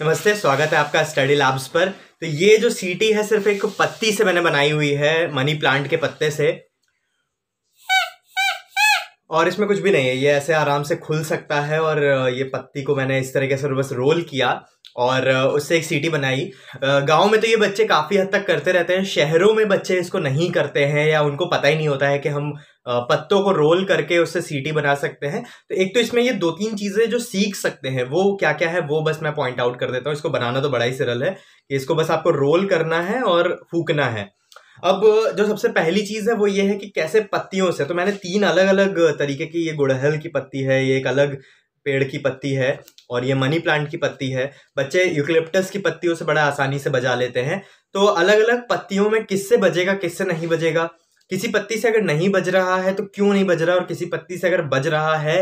नमस्ते स्वागत है आपका स्टडी लैब्स पर तो ये जो सीटी है सिर्फ एक पत्ती से मैंने बनाई हुई है मनी प्लांट के पत्ते से और इसमें कुछ भी नहीं है ये ऐसे आराम से खुल सकता है और ये पत्ती को मैंने इस तरीके से बस रोल किया और उससे एक सीटी बनाई गांव में तो ये बच्चे काफ़ी हद तक करते रहते हैं शहरों में बच्चे इसको नहीं करते हैं या उनको पता ही नहीं होता है कि हम पत्तों को रोल करके उससे सीटी बना सकते हैं तो एक तो इसमें ये दो तीन चीज़ें जो सीख सकते हैं वो क्या क्या है वो बस मैं पॉइंट आउट कर देता हूँ इसको बनाना तो बड़ा ही सरल है कि इसको बस आपको रोल करना है और फूकना है अब जो सबसे पहली चीज़ है वो ये है कि कैसे पत्तियों से तो मैंने तीन अलग अलग तरीके की ये गुड़हल की पत्ती है ये एक अलग पेड़ की पत्ती है और ये मनी प्लांट की पत्ती है बच्चे यूकलिप्टस की पत्तियों से बड़ा आसानी से बजा लेते हैं तो अलग अलग पत्तियों में किससे बजेगा किससे नहीं बजेगा किसी पत्ती से अगर नहीं बज रहा है तो क्यों नहीं बज रहा और किसी पत्ती से अगर बज रहा है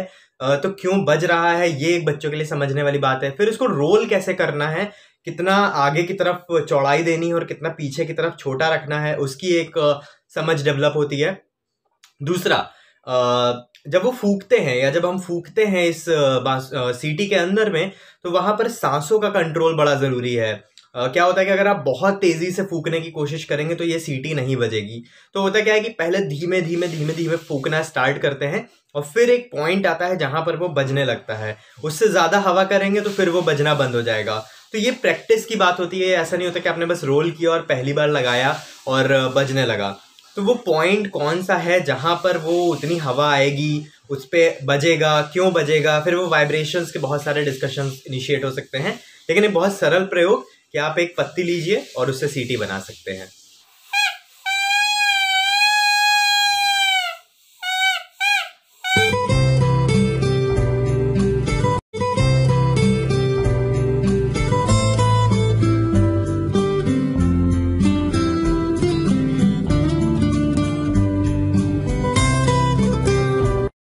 तो क्यों बज रहा है ये एक बच्चों के लिए समझने वाली बात है फिर उसको रोल कैसे करना है कितना आगे की तरफ चौड़ाई देनी है और कितना पीछे की तरफ छोटा रखना है उसकी एक समझ डेवलप होती है दूसरा जब वो फूकते हैं या जब हम फूकते हैं इस सीटी के अंदर में तो वहां पर सांसों का कंट्रोल बड़ा ज़रूरी है Uh, क्या होता है कि अगर आप बहुत तेज़ी से फूकने की कोशिश करेंगे तो ये सीटी नहीं बजेगी तो होता क्या है कि पहले धीमे धीमे धीमे धीमे फूकना स्टार्ट करते हैं और फिर एक पॉइंट आता है जहां पर वो बजने लगता है उससे ज़्यादा हवा करेंगे तो फिर वो बजना बंद हो जाएगा तो ये प्रैक्टिस की बात होती है ऐसा नहीं होता कि आपने बस रोल किया और पहली बार लगाया और बजने लगा तो वो पॉइंट कौन सा है जहाँ पर वो उतनी हवा आएगी उस पर बजेगा क्यों बजेगा फिर वो वाइब्रेशंस के बहुत सारे डिस्कशंस इनिशिएट हो सकते हैं लेकिन ये बहुत सरल प्रयोग कि आप एक पत्ती लीजिए और उससे सीटी बना सकते हैं